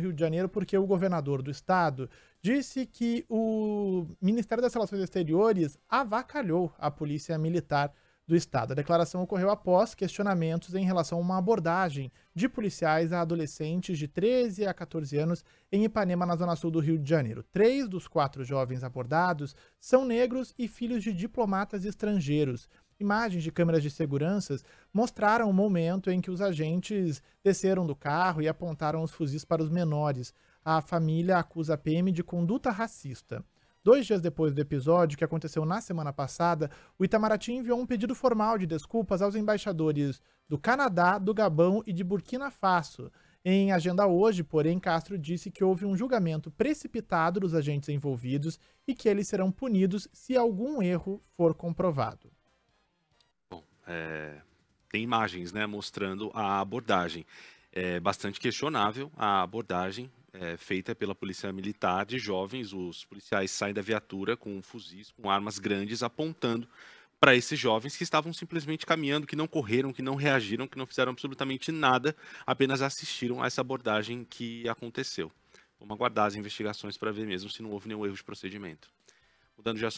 Rio de Janeiro porque o governador do estado disse que o Ministério das Relações Exteriores avacalhou a polícia militar do estado. A declaração ocorreu após questionamentos em relação a uma abordagem de policiais a adolescentes de 13 a 14 anos em Ipanema, na zona sul do Rio de Janeiro. Três dos quatro jovens abordados são negros e filhos de diplomatas estrangeiros. Imagens de câmeras de segurança mostraram o momento em que os agentes desceram do carro e apontaram os fuzis para os menores. A família acusa a PM de conduta racista. Dois dias depois do episódio, que aconteceu na semana passada, o Itamaraty enviou um pedido formal de desculpas aos embaixadores do Canadá, do Gabão e de Burkina Faso. Em agenda hoje, porém, Castro disse que houve um julgamento precipitado dos agentes envolvidos e que eles serão punidos se algum erro for comprovado é, tem imagens né, mostrando a abordagem. É bastante questionável a abordagem é, feita pela polícia militar de jovens. Os policiais saem da viatura com fuzis, com armas grandes, apontando para esses jovens que estavam simplesmente caminhando, que não correram, que não reagiram, que não fizeram absolutamente nada, apenas assistiram a essa abordagem que aconteceu. Vamos aguardar as investigações para ver mesmo se não houve nenhum erro de procedimento. Mudando de assunto.